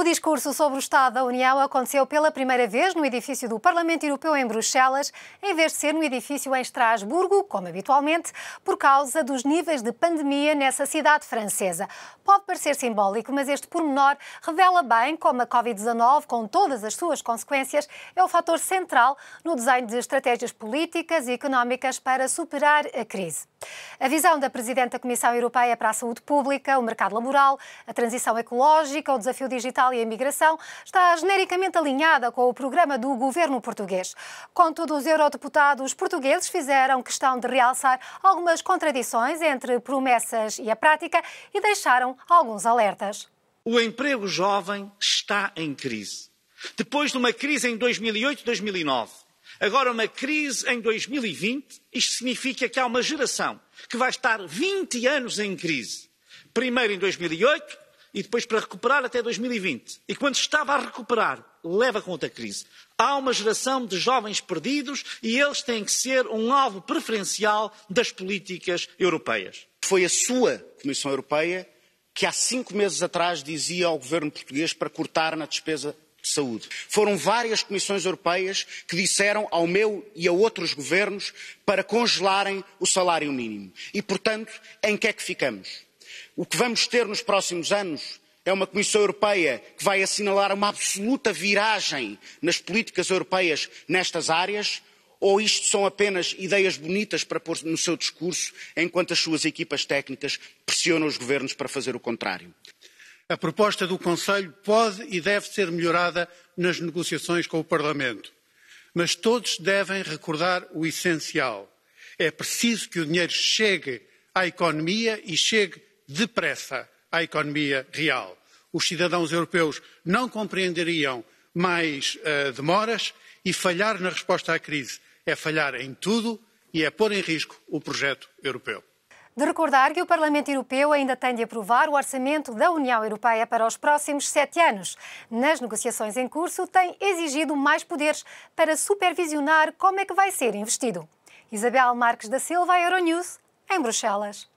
O discurso sobre o Estado da União aconteceu pela primeira vez no edifício do Parlamento Europeu em Bruxelas, em vez de ser no edifício em Estrasburgo, como habitualmente, por causa dos níveis de pandemia nessa cidade francesa. Pode parecer simbólico, mas este pormenor revela bem como a Covid-19, com todas as suas consequências, é o fator central no desenho de estratégias políticas e económicas para superar a crise. A visão da Presidente da Comissão Europeia para a Saúde Pública, o mercado laboral, a transição ecológica, o desafio digital e a Migração está genericamente alinhada com o programa do governo português. Contudo, os eurodeputados portugueses fizeram questão de realçar algumas contradições entre promessas e a prática e deixaram alguns alertas. O emprego jovem está em crise. Depois de uma crise em 2008, 2009, agora uma crise em 2020, isto significa que há uma geração que vai estar 20 anos em crise. Primeiro em 2008, e depois para recuperar até 2020. E quando estava a recuperar, leva com outra crise. Há uma geração de jovens perdidos e eles têm que ser um alvo preferencial das políticas europeias. Foi a sua Comissão Europeia que há cinco meses atrás dizia ao governo português para cortar na despesa de saúde. Foram várias comissões europeias que disseram ao meu e a outros governos para congelarem o salário mínimo. E, portanto, em que é que ficamos? O que vamos ter nos próximos anos é uma Comissão Europeia que vai assinalar uma absoluta viragem nas políticas europeias nestas áreas? Ou isto são apenas ideias bonitas para pôr no seu discurso, enquanto as suas equipas técnicas pressionam os governos para fazer o contrário? A proposta do Conselho pode e deve ser melhorada nas negociações com o Parlamento. Mas todos devem recordar o essencial. É preciso que o dinheiro chegue à economia e chegue depressa à economia real. Os cidadãos europeus não compreenderiam mais uh, demoras e falhar na resposta à crise é falhar em tudo e é pôr em risco o projeto europeu. De recordar que o Parlamento Europeu ainda tem de aprovar o orçamento da União Europeia para os próximos sete anos. Nas negociações em curso, tem exigido mais poderes para supervisionar como é que vai ser investido. Isabel Marques da Silva, Euronews, em Bruxelas.